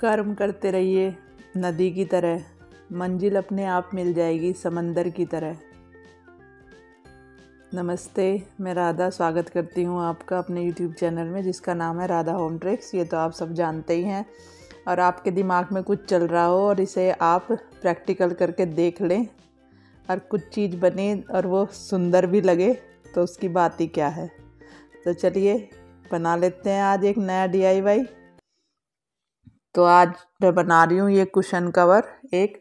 कर्म करते रहिए नदी की तरह मंजिल अपने आप मिल जाएगी समंदर की तरह नमस्ते मैं राधा स्वागत करती हूँ आपका अपने यूट्यूब चैनल में जिसका नाम है राधा होम ट्रिक्स ये तो आप सब जानते ही हैं और आपके दिमाग में कुछ चल रहा हो और इसे आप प्रैक्टिकल करके देख लें और कुछ चीज़ बने और वो सुंदर भी लगे तो उसकी बात ही क्या है तो चलिए बना लेते हैं आज एक नया डी तो आज मैं बना रही हूँ ये कुशन कवर एक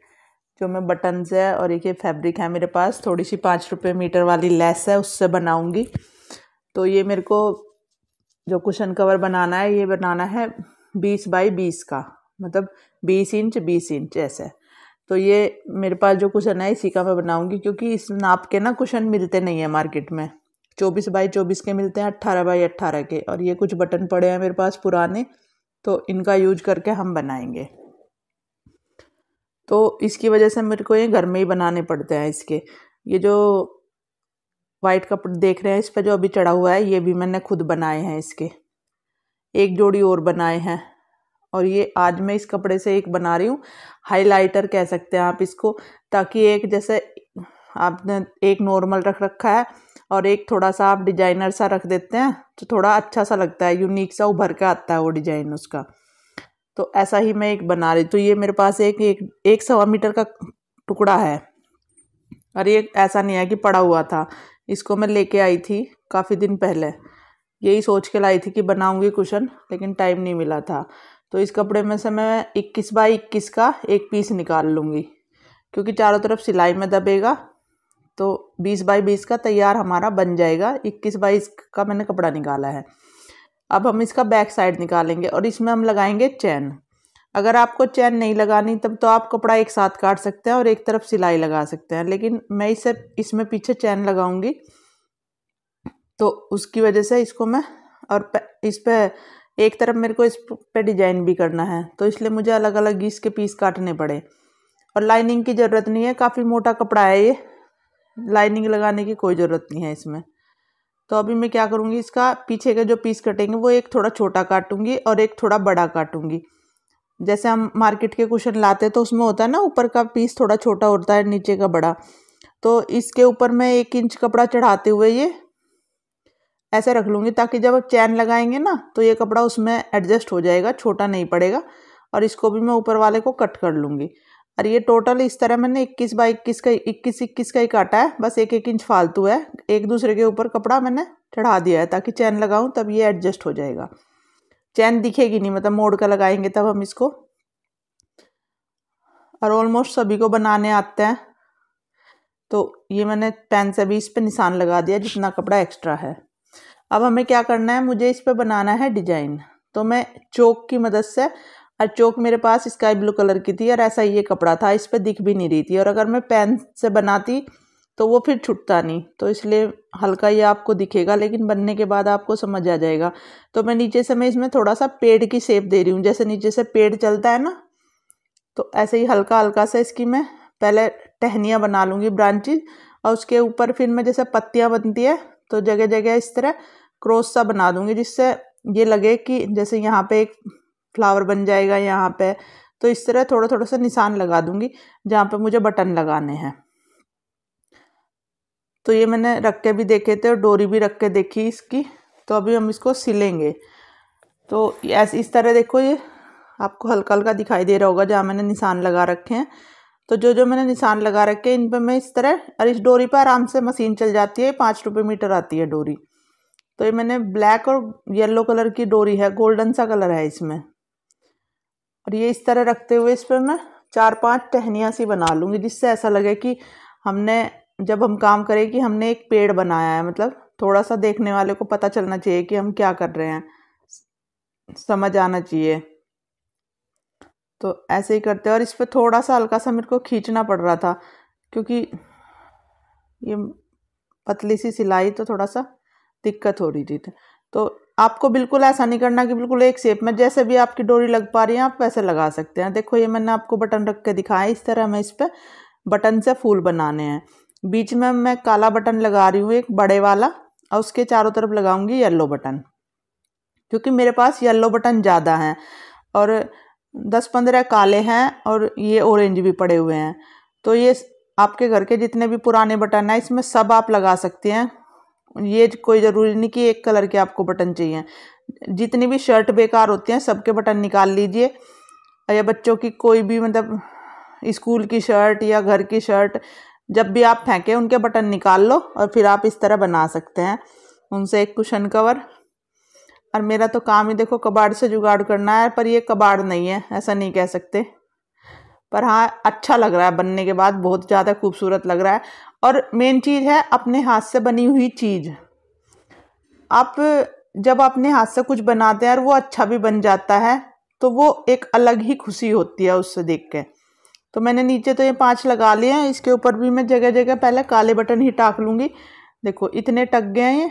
जो मैं बटन्स है और एक ये फैब्रिक है मेरे पास थोड़ी सी पाँच रुपये मीटर वाली लेस है उससे बनाऊँगी तो ये मेरे को जो कुशन कवर बनाना है ये बनाना है बीस बाई बीस का मतलब बीस इंच बीस इंच ऐसे तो ये मेरे पास जो कुशन है इसी का मैं बनाऊँगी क्योंकि इस नाप के ना कुशन मिलते नहीं है मार्केट में चौबीस बाई चौबीस के मिलते हैं अट्ठारह बाई अट्ठारह के और ये कुछ बटन पड़े हैं मेरे पास पुराने तो इनका यूज करके हम बनाएंगे तो इसकी वजह से मेरे को ये घर में ही बनाने पड़ते हैं इसके ये जो वाइट कपड़े देख रहे हैं इस पर जो अभी चढ़ा हुआ है ये भी मैंने खुद बनाए हैं इसके एक जोड़ी और बनाए हैं और ये आज मैं इस कपड़े से एक बना रही हूँ हाइलाइटर कह सकते हैं आप इसको ताकि एक जैसे आपने एक नॉर्मल रख रखा है और एक थोड़ा सा आप डिजाइनर सा रख देते हैं तो थोड़ा अच्छा सा लगता है यूनिक सा उभर के आता है वो डिज़ाइन उसका तो ऐसा ही मैं एक बना रही तो ये मेरे पास एक एक, एक सवा मीटर का टुकड़ा है और ये ऐसा नहीं है कि पड़ा हुआ था इसको मैं लेके आई थी काफ़ी दिन पहले यही सोच के लाई थी कि बनाऊंगी कुशन लेकिन टाइम नहीं मिला था तो इस कपड़े में से मैं इक्कीस बाई इक्कीस का एक पीस निकाल लूँगी क्योंकि चारों तरफ सिलाई में दबेगा तो बीस बाई बीस का तैयार हमारा बन जाएगा इक्कीस बाई का मैंने कपड़ा निकाला है अब हम इसका बैक साइड निकालेंगे और इसमें हम लगाएंगे चैन अगर आपको चैन नहीं लगानी तब तो आप कपड़ा एक साथ काट सकते हैं और एक तरफ सिलाई लगा सकते हैं लेकिन मैं इसे इसमें पीछे चैन लगाऊंगी तो उसकी वजह से इसको मैं और इस पर एक तरफ मेरे को इस पे डिजाइन भी करना है तो इसलिए मुझे अलग अलग इसके पीस काटने पड़े और लाइनिंग की ज़रूरत नहीं है काफ़ी मोटा कपड़ा है ये लाइनिंग लगाने की कोई ज़रूरत नहीं है इसमें तो अभी मैं क्या करूँगी इसका पीछे का जो पीस कटेंगे वो एक थोड़ा छोटा काटूँगी और एक थोड़ा बड़ा काटूँगी जैसे हम मार्केट के कुशन लाते तो उसमें होता है ना ऊपर का पीस थोड़ा छोटा होता है नीचे का बड़ा तो इसके ऊपर मैं एक इंच कपड़ा चढ़ाते हुए ये ऐसे रख लूँगी ताकि जब चैन लगाएंगे ना तो ये कपड़ा उसमें एडजस्ट हो जाएगा छोटा नहीं पड़ेगा और इसको भी मैं ऊपर वाले को कट कर लूँगी और ये टोटल इस तरह मैंने 21 बाई इक्कीस का इक्कीस इक्कीस का ही काटा है बस एक एक इंच फालतू है एक दूसरे के ऊपर कपड़ा मैंने चढ़ा दिया है ताकि चैन लगाऊं तब ये एडजस्ट हो जाएगा चैन दिखेगी नहीं मतलब मोड़ का लगाएंगे तब हम इसको और ऑलमोस्ट सभी को बनाने आते हैं तो ये मैंने पेन से भी इस पर निशान लगा दिया जितना कपड़ा एक्स्ट्रा है अब हमें क्या करना है मुझे इस पर बनाना है डिजाइन तो मैं चौक की मदद से और चौक मेरे पास स्काई ब्लू कलर की थी और ऐसा ये कपड़ा था इस पर दिख भी नहीं रही थी और अगर मैं पेन से बनाती तो वो फिर छुटता नहीं तो इसलिए हल्का ये आपको दिखेगा लेकिन बनने के बाद आपको समझ आ जाएगा तो मैं नीचे से मैं इसमें थोड़ा सा पेड़ की शेप दे रही हूँ जैसे नीचे से पेड़ चलता है ना तो ऐसे ही हल्का हल्का सा इसकी मैं पहले टहनियाँ बना लूँगी ब्रांचेज और उसके ऊपर फिर मैं जैसे पत्तियाँ बनती है तो जगह जगह इस तरह क्रॉस सा बना दूँगी जिससे ये लगे कि जैसे यहाँ पे एक फ्लावर बन जाएगा यहाँ पे तो इस तरह थोड़ा थोड़ा सा निशान लगा दूंगी जहाँ पे मुझे बटन लगाने हैं तो ये मैंने रख के भी देखे थे और डोरी भी रख के देखी इसकी तो अभी हम इसको सिलेंगे तो ऐसे इस तरह देखो ये आपको हल्का हल्का दिखाई दे रहा होगा जहाँ मैंने निशान लगा रखे हैं तो जो जो मैंने निशान लगा रखे इन पर मैं इस तरह और इस डोरी पर आराम से मशीन चल जाती है पाँच रुपये मीटर आती है डोरी तो ये मैंने ब्लैक और येलो कलर की डोरी है गोल्डन सा कलर है इसमें और ये इस तरह रखते हुए इस पर मैं चार पांच टहनियाँ सी बना लूँगी जिससे ऐसा लगे कि हमने जब हम काम करें कि हमने एक पेड़ बनाया है मतलब थोड़ा सा देखने वाले को पता चलना चाहिए कि हम क्या कर रहे हैं समझ आना चाहिए तो ऐसे ही करते हैं और इस पर थोड़ा सा हल्का सा मेरे को खींचना पड़ रहा था क्योंकि ये पतली सी सिलाई तो थोड़ा सा दिक्कत हो रही थी तो आपको बिल्कुल ऐसा नहीं करना कि बिल्कुल एक शेप में जैसे भी आपकी डोरी लग पा रही है आप वैसे लगा सकते हैं देखो ये मैंने आपको बटन रख के दिखाया इस तरह हमें इस पर बटन से फूल बनाने हैं बीच में मैं काला बटन लगा रही हूँ एक बड़े वाला और उसके चारों तरफ लगाऊंगी येल्लो बटन क्योंकि मेरे पास येल्लो बटन ज़्यादा हैं और दस पंद्रह काले हैं और ये ऑरेंज भी पड़े हुए हैं तो ये आपके घर के जितने भी पुराने बटन हैं इसमें सब आप लगा सकते हैं ये कोई ज़रूरी नहीं कि एक कलर के आपको बटन चाहिए जितनी भी शर्ट बेकार होती हैं सबके बटन निकाल लीजिए या बच्चों की कोई भी मतलब स्कूल की शर्ट या घर की शर्ट जब भी आप फेंकें उनके बटन निकाल लो और फिर आप इस तरह बना सकते हैं उनसे एक कुशन कवर और मेरा तो काम ही देखो कबाड़ से जुगाड़ करना है पर ये कबाड़ नहीं है ऐसा नहीं कह सकते पर हाँ अच्छा लग रहा है बनने के बाद बहुत ज़्यादा खूबसूरत लग रहा है और मेन चीज़ है अपने हाथ से बनी हुई चीज़ आप जब अपने हाथ से कुछ बनाते हैं और वो अच्छा भी बन जाता है तो वो एक अलग ही खुशी होती है उससे देख के तो मैंने नीचे तो ये पांच लगा लिए हैं इसके ऊपर भी मैं जगह जगह पहले काले बटन ही टाक लूँगी देखो इतने टक गए हैं ये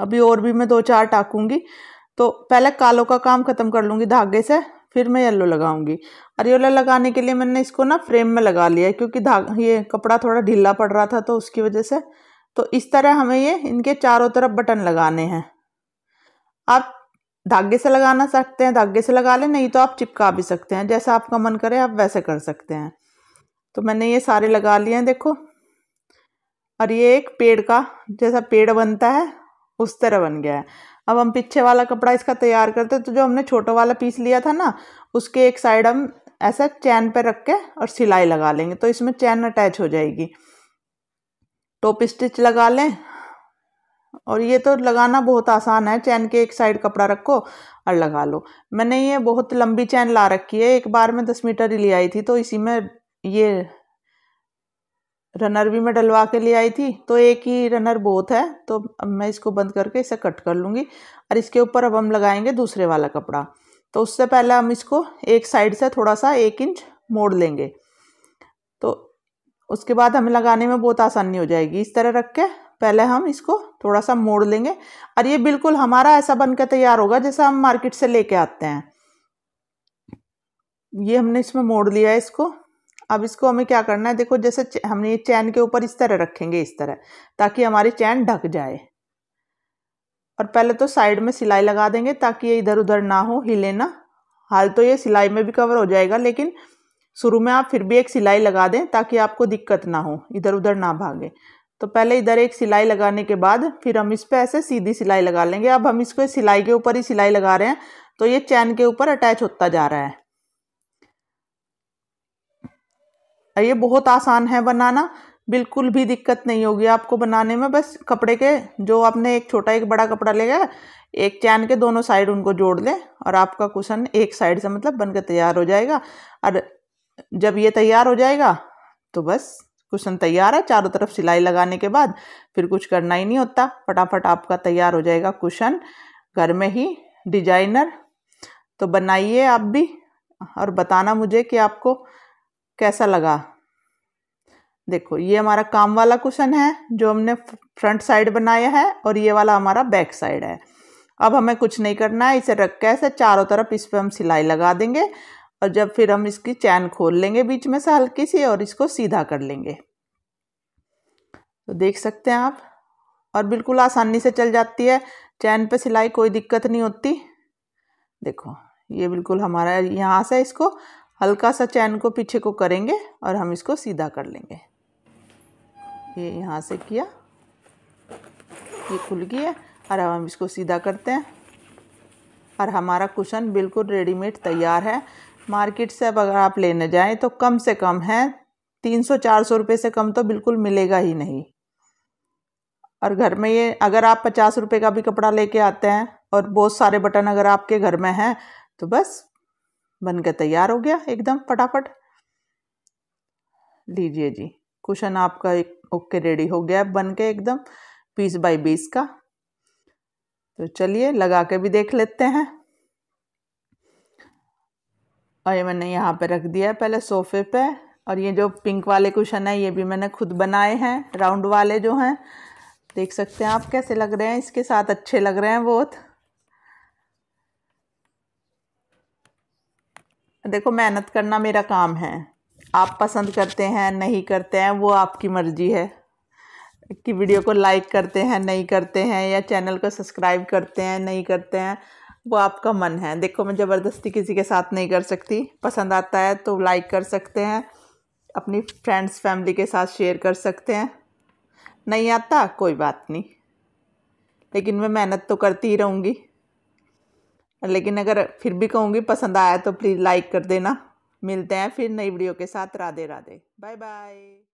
अभी और भी मैं दो चार टाकूँगी तो पहले कालों का काम ख़त्म कर लूँगी धागे से फिर मैं येलो लगाऊंगी अरियोला लगाने के लिए मैंने इसको ना फ्रेम में लगा लिया क्योंकि धागा ये कपड़ा थोड़ा ढीला पड़ रहा था तो उसकी वजह से तो इस तरह हमें ये इनके चारों तरफ बटन लगाने हैं आप धागे से लगाना सकते हैं धागे से लगा लें नहीं तो आप चिपका भी सकते हैं जैसा आपका मन करे आप वैसे कर सकते हैं तो मैंने ये सारे लगा लिए हैं देखो और ये एक पेड़ का जैसा पेड़ बनता है उस तरह बन गया है अब हम पीछे वाला कपड़ा इसका तैयार करते तो जो हमने छोटा वाला पीस लिया था ना उसके एक साइड हम ऐसा चैन पर रख के और सिलाई लगा लेंगे तो इसमें चैन अटैच हो जाएगी टॉप स्टिच लगा लें और ये तो लगाना बहुत आसान है चैन के एक साइड कपड़ा रखो और लगा लो मैंने ये बहुत लंबी चैन ला रखी है एक बार में दस मीटर ही ले आई थी तो इसी में ये रनर भी मैं डलवा के ले आई थी तो एक ही रनर बहुत है तो अब मैं इसको बंद करके इसे कट कर लूँगी और इसके ऊपर अब हम लगाएंगे दूसरे वाला कपड़ा तो उससे पहले हम इसको एक साइड से थोड़ा सा एक इंच मोड़ लेंगे तो उसके बाद हमें लगाने में बहुत आसानी हो जाएगी इस तरह रख के पहले हम इसको थोड़ा सा मोड़ लेंगे और ये बिल्कुल हमारा ऐसा बनकर तैयार होगा जैसा हम मार्केट से ले आते हैं ये हमने इसमें मोड़ लिया है इसको अब इसको हमें क्या करना है देखो जैसे हमने ये चैन के ऊपर इस तरह रखेंगे इस तरह ताकि हमारी चैन ढक जाए और पहले तो साइड में सिलाई लगा देंगे ताकि ये इधर उधर ना हो हिले ना हाल तो ये सिलाई में भी कवर हो जाएगा लेकिन शुरू में आप फिर भी एक सिलाई लगा दें ताकि आपको दिक्कत ना हो इधर उधर ना भागे तो पहले इधर एक सिलाई लगाने के बाद फिर हम इस पर ऐसे सीधी सिलाई लगा लेंगे अब हम इसको सिलाई के ऊपर ही सिलाई लगा रहे हैं तो ये चैन के ऊपर अटैच होता जा रहा है ये बहुत आसान है बनाना बिल्कुल भी दिक्कत नहीं होगी आपको बनाने में बस कपड़े के जो आपने एक छोटा एक बड़ा कपड़ा ले है एक चैन के दोनों साइड उनको जोड़ लें और आपका कुशन एक साइड से मतलब बनकर तैयार हो जाएगा और जब ये तैयार हो जाएगा तो बस कुशन तैयार है चारों तरफ सिलाई लगाने के बाद फिर कुछ करना ही नहीं होता फटाफट आपका तैयार हो जाएगा कुशन घर में ही डिजाइनर तो बनाइए आप भी और बताना मुझे कि आपको कैसा लगा देखो ये हमारा काम वाला क्वेश्चन है जो हमने फ्रंट साइड बनाया है और ये वाला हमारा बैक साइड है अब हमें कुछ नहीं करना है इसे रख के ऐसे चारों तरफ इस पर हम सिलाई लगा देंगे और जब फिर हम इसकी चैन खोल लेंगे बीच में से हल्की सी और इसको सीधा कर लेंगे तो देख सकते हैं आप और बिल्कुल आसानी से चल जाती है चैन पे सिलाई कोई दिक्कत नहीं होती देखो ये बिल्कुल हमारा यहाँ से इसको हल्का सा चैन को पीछे को करेंगे और हम इसको सीधा कर लेंगे ये यहाँ से किया ये खुल गया और अब हम इसको सीधा करते हैं और हमारा कुशन बिल्कुल रेडीमेड तैयार है मार्केट से अब अगर आप लेने जाएं तो कम से कम है तीन सौ चार सौ रुपये से कम तो बिल्कुल मिलेगा ही नहीं और घर में ये अगर आप पचास रुपये का भी कपड़ा लेके आते हैं और बहुत सारे बटन अगर आपके घर में हैं तो बस बन के तैयार हो गया एकदम फटाफट लीजिए जी कुशन आपका एक ओके रेडी हो गया बन के एकदम पीस बाई बीस का तो चलिए लगा के भी देख लेते हैं और ये मैंने यहाँ पे रख दिया है पहले सोफे पे और ये जो पिंक वाले कुशन है ये भी मैंने खुद बनाए हैं राउंड वाले जो हैं देख सकते हैं आप कैसे लग रहे हैं इसके साथ अच्छे लग रहे हैं बहुत देखो मेहनत करना मेरा काम है आप पसंद करते हैं नहीं करते हैं वो आपकी मर्जी है कि वीडियो को लाइक करते हैं नहीं करते हैं या चैनल को सब्सक्राइब करते हैं नहीं करते हैं वो आपका मन है देखो मैं ज़बरदस्ती किसी के साथ नहीं कर सकती पसंद आता है तो लाइक कर सकते हैं अपनी फ्रेंड्स फैमिली के साथ शेयर कर सकते हैं नहीं आता कोई बात नहीं लेकिन मैं मेहनत तो करती ही रहूँगी लेकिन अगर फिर भी कहूँगी पसंद आया तो प्लीज़ लाइक कर देना मिलते हैं फिर नई वीडियो के साथ राधे राधे बाय बाय